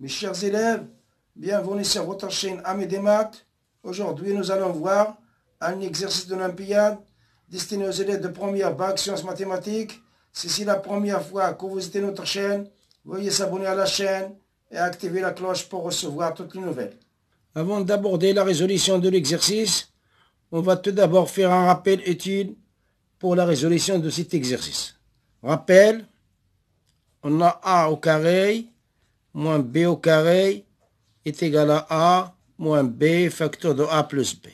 Mes chers élèves, bienvenue sur votre chaîne Amédémat. Aujourd'hui, nous allons voir un exercice de l'Olympiade destiné aux élèves de première bac sciences mathématiques. Si c'est la première fois que vous visitez notre chaîne, veuillez s'abonner à la chaîne et activer la cloche pour recevoir toutes les nouvelles. Avant d'aborder la résolution de l'exercice, on va tout d'abord faire un rappel utile pour la résolution de cet exercice. Rappel, on a A au carré moins b au carré est égal à a moins b facteur de a plus b.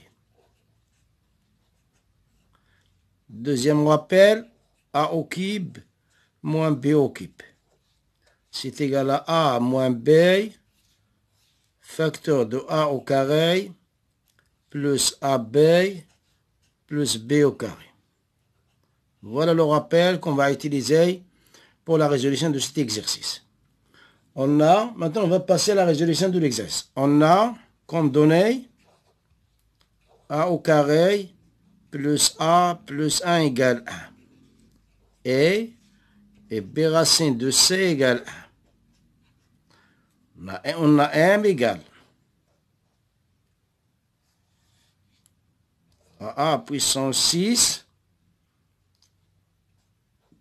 Deuxième rappel, a au cube moins b au cube. C'est égal à a moins b facteur de a au carré plus ab plus b au carré. Voilà le rappel qu'on va utiliser pour la résolution de cet exercice. On a, maintenant on va passer à la résolution de l'exercice. On a comme donné a au carré plus a plus 1 égale 1. Et, et b racine de c égale 1. On a, m égale puissance 6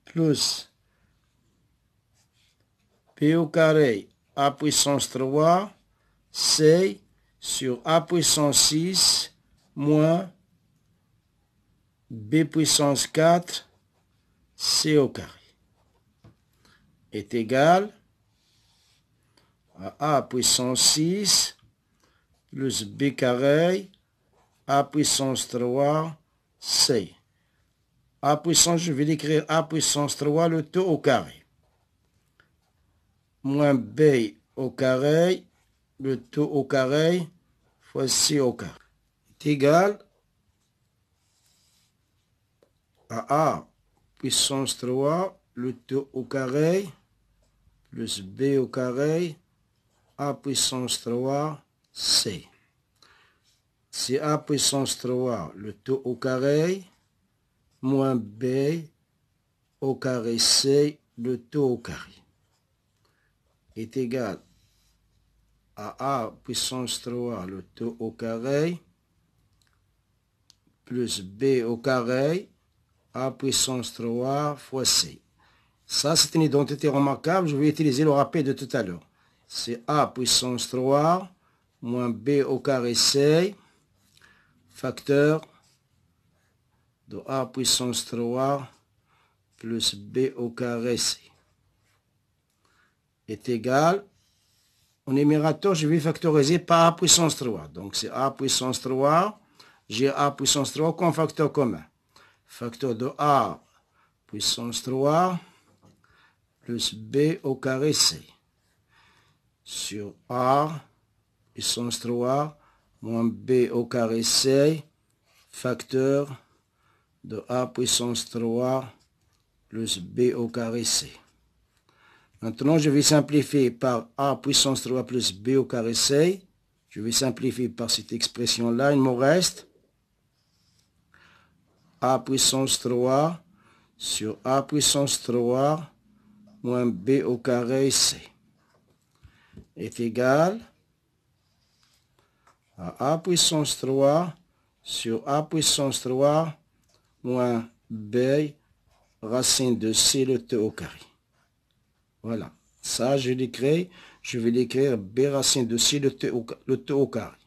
plus P au carré A puissance 3, C sur A puissance 6 moins B puissance 4, C au carré est égal à A puissance 6 plus B carré A puissance 3 C. A puissance, je vais l'écrire A puissance 3, le tout au carré moins B au carré, le tout au carré, fois C au carré, est égal à A puissance 3, le tout au carré, plus B au carré, A puissance 3, C. C'est A puissance 3, le tout au carré, moins B au carré C, le tout au carré est égal à a puissance 3, le taux au carré, plus b au carré, a puissance 3 fois c. Ça, c'est une identité remarquable. Je vais utiliser le rappel de tout à l'heure. C'est a puissance 3 moins b au carré c, facteur de a puissance 3 plus b au carré c est égal au numérateur, je vais factoriser par A puissance 3. Donc c'est A puissance 3, j'ai A puissance 3 comme facteur commun. Facteur de A puissance 3 plus B au carré C sur A puissance 3 moins B au carré C facteur de A puissance 3 plus B au carré C. Maintenant, je vais simplifier par a puissance 3 plus b au carré c. Je vais simplifier par cette expression-là. Il me reste a puissance 3 sur a puissance 3 moins b au carré c est égal à a puissance 3 sur a puissance 3 moins b racine de c le t au carré. Voilà. Ça, je l'écris. Je vais l'écrire B racine de C le T au, carré.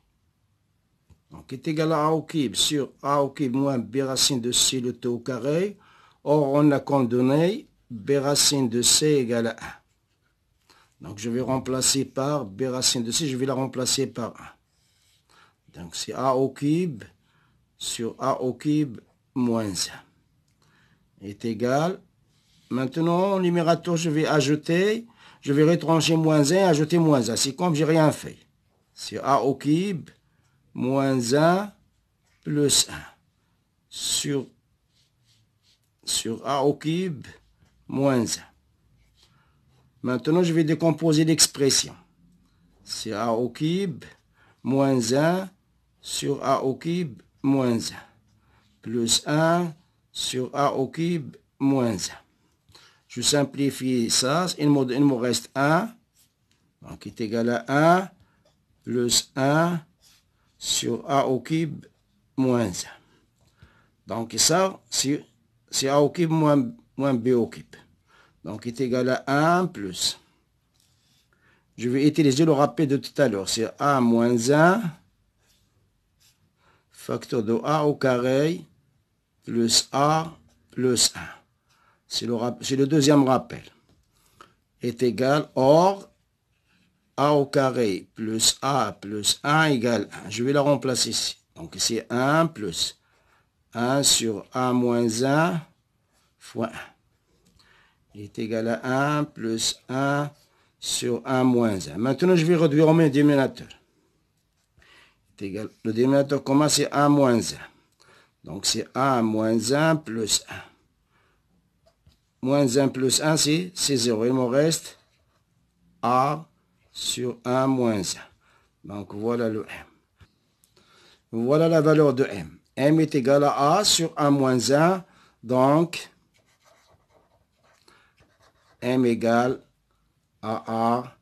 Donc, est égal à A au cube sur A au cube moins B racine de C le T au carré. Or, on a condamné B racine de C égale à 1. Donc, je vais remplacer par B racine de C, je vais la remplacer par 1. Donc, c'est A au cube sur A au cube moins 1 est égal Maintenant, numérateur, je vais ajouter, je vais retrancher moins 1, et ajouter moins 1. C'est comme je j'ai rien fait. C'est A au cube, moins 1, plus 1. Sur, A au cube, moins 1. Maintenant, je vais décomposer l'expression. C'est A au cube, moins 1, sur A au cube, moins 1. Plus 1 sur A au cube, moins 1. Je simplifie ça. Il me, reste 1. Donc, qui est égal à 1 plus 1 sur A au cube moins 1. Donc, ça, c'est A au cube moins, B au cube. Donc, il est égal à 1 plus. Je vais utiliser le rappel de tout à l'heure. C'est A moins 1 facteur de A au carré plus A plus 1 c'est le, deuxième rappel, est égal, or, a au carré plus a plus 1 égale 1. Je vais la remplacer ici. Donc c'est 1 plus 1 sur a moins 1 fois 1. est égal à 1 plus 1 sur 1 moins 1. Maintenant, je vais réduire mes dénominateur. Le dénominateur commun, c'est 1 moins 1. Donc c'est a moins 1 plus 1. Moins 1 plus 1, c'est 0. Il me reste A sur 1 moins 1. Donc voilà le M. Voilà la valeur de M. M est égal à A sur 1 moins 1. Donc, M égale à A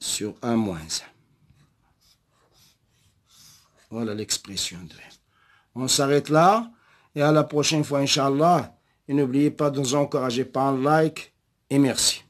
sur 1 moins 1. Voilà l'expression de M. On s'arrête là et à la prochaine fois, Inch'Allah. Et n'oubliez pas de nous encourager par un like et merci.